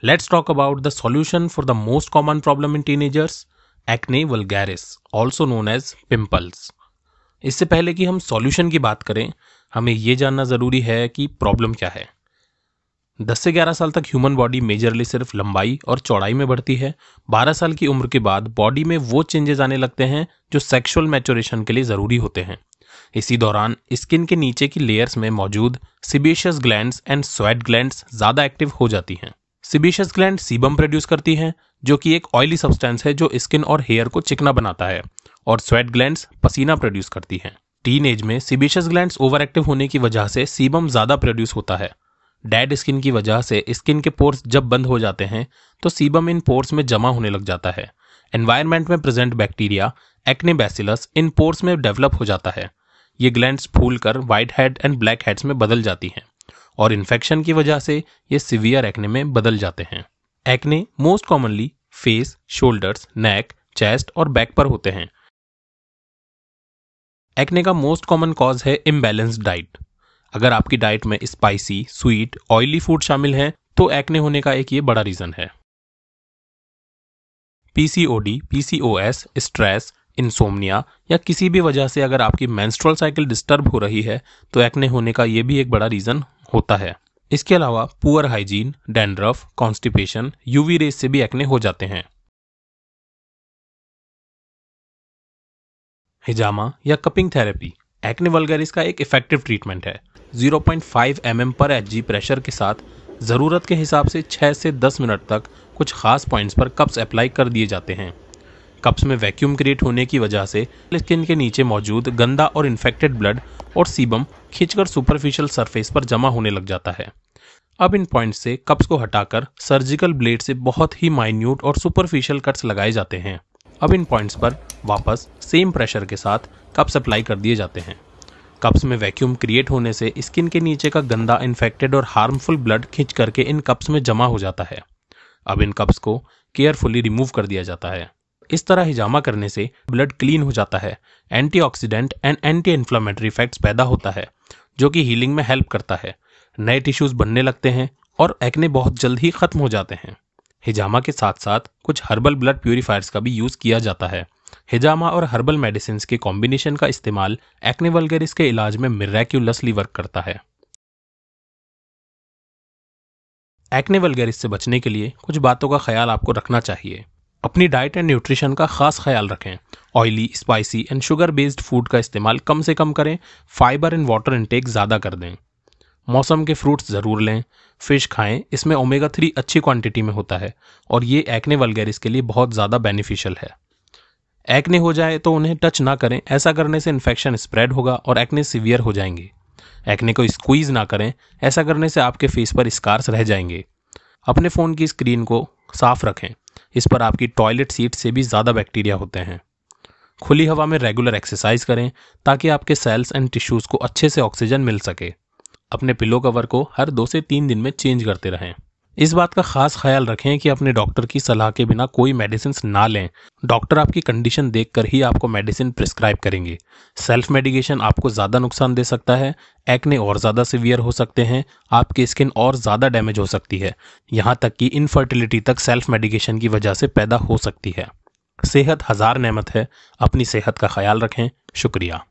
Let's talk about the solution for the most common problem in teenagers, acne vulgaris, also known as pimples. इससे पहले कि हम solution की बात करें हमें यह जानना ज़रूरी है कि प्रॉब्लम क्या है 10 से 11 साल तक ह्यूमन बॉडी मेजरली सिर्फ लंबाई और चौड़ाई में बढ़ती है 12 साल की उम्र के बाद बॉडी में वो चेंजेस आने लगते हैं जो सेक्सुअल मैचोरेशन के लिए ज़रूरी होते हैं इसी दौरान स्किन के नीचे की लेयर्स में मौजूद sebaceous gland and sweat gland ज़्यादा एक्टिव हो जाती हैं सिबिशस ग्लैंड सीबम प्रोड्यूस करती है जो कि एक ऑयली सब्सटेंस है जो स्किन और हेयर को चिकना बनाता है और स्वेट ग्लैंड पसीना प्रोड्यूस करती है टीन एज में सिबिशस ग्लैंड ओवर एक्टिव होने की वजह से सीबम ज्यादा प्रोड्यूस होता है डेड स्किन की वजह से स्किन के पोर्स जब बंद हो जाते हैं तो सीबम इन पोर्स में जमा होने लग जाता है एनवायरमेंट में प्रेजेंट बैक्टीरिया एक्ने बैसिलस इन पोर्स में डेवलप हो जाता है ये ग्लैंड्स फूल कर white head and black heads में बदल जाती हैं और इन्फेक्शन की वजह से ये सिवियर एक्ने में बदल जाते हैं acne most commonly face shoulders neck chest और बैक पर होते हैं एक्ने का मोस्ट कॉमन कॉज है इम्बेलेंस डाइट अगर आपकी डाइट में स्पाइसी स्वीट ऑयली फूड शामिल हैं तो एक्ने होने का एक ये बड़ा रीजन है पीसीओडी पीसीओएस स्ट्रेस इंसोमनिया या किसी भी वजह से अगर आपकी मेंस्ट्रुअल साइकिल डिस्टर्ब हो रही है तो एक्ने होने का ये भी एक बड़ा रीजन होता है इसके अलावा poor hygiene dandruff constipation UV rays से भी एक्ने हो जाते हैं हिजामा या कपिंग थेरेपी एक्ने वल्गरिस का एक इफेक्टिव ट्रीटमेंट है 0.5 पॉइंट mm पर एच प्रेशर के साथ ज़रूरत के हिसाब से 6 से 10 मिनट तक कुछ खास पॉइंट्स पर कप्स अप्लाई कर दिए जाते हैं कप्स में वैक्यूम क्रिएट होने की वजह से स्किन के नीचे मौजूद गंदा और इन्फेक्टेड ब्लड और सीबम खींचकर सुपरफिशियल सरफेस पर जमा होने लग जाता है अब इन पॉइंट्स से कप्स को हटाकर सर्जिकल ब्लेड से बहुत ही माइन्यूट और सुपरफिशियल कट्स लगाए जाते हैं अब इन पॉइंट्स पर वापस सेम प्रेशर के साथ कप्स अप्लाई कर दिए जाते हैं कप्स में वैक्यूम क्रिएट होने से स्किन के नीचे का गंदा इन्फेक्टेड और हार्मफुल ब्लड खींच करके इन कप्स में जमा हो जाता है अब इन कप्स को केयरफुली रिमूव कर दिया जाता है इस तरह हिजामा करने से ब्लड क्लीन हो जाता है antioxidant and anti inflammatory effects पैदा होता है जो कि हीलिंग में हेल्प करता है नए टिश्यूज बनने लगते हैं और एक्ने बहुत जल्द ही खत्म हो जाते हैं हिजामा के साथ साथ कुछ हर्बल ब्लड प्योरीफायर्स का भी यूज़ किया जाता है हिजामा और हर्बल मेडिसिन के कॉम्बिनेशन का इस्तेमाल एक्ने वर्गेरिस के इलाज में मिर्रेक्यूलसली वर्क करता है एक्ने वर्गेरिस से बचने के लिए कुछ बातों का ख्याल आपको रखना चाहिए अपनी डाइट एंड न्यूट्रिशन का खास ख्याल रखें oily spicy and sugar based food का इस्तेमाल कम से कम करें फाइबर एंड वाटर इनटेक ज़्यादा कर दें मौसम के फ्रूट्स ज़रूर लें फिश खाएं इसमें ओमेगा थ्री अच्छी क्वांटिटी में होता है और ये एक्ने वलगेरिस के लिए बहुत ज़्यादा बेनिफिशियल है एक्ने हो जाए तो उन्हें टच ना करें ऐसा करने से इन्फेक्शन स्प्रेड होगा और एक्ने सीवियर हो जाएंगे एक्ने को स्क्वीज़ ना करें ऐसा करने से आपके फेस पर स्कार्स रह जाएंगे अपने फ़ोन की स्क्रीन को साफ रखें इस पर आपकी टॉयलेट सीट से भी ज़्यादा बैक्टीरिया होते हैं खुली हवा में रेगुलर एक्सरसाइज करें ताकि आपके सेल्स एंड टिश्यूज़ को अच्छे से ऑक्सीजन मिल सके अपने पिलो कवर को हर दो से तीन दिन में चेंज करते रहें इस बात का खास ख्याल रखें कि अपने डॉक्टर की सलाह के बिना कोई मेडिसिन ना लें डॉक्टर आपकी कंडीशन देखकर ही आपको मेडिसिन प्रिस्क्राइब करेंगे सेल्फ मेडिकेशन आपको ज़्यादा नुकसान दे सकता है एक्ने और ज़्यादा सीवियर हो सकते हैं आपकी स्किन और ज़्यादा डैमेज हो सकती है यहाँ तक कि इनफर्टिलिटी तक सेल्फ मेडिकेशन की वजह से पैदा हो सकती है सेहत हज़ार नेमत है अपनी सेहत का ख्याल रखें शुक्रिया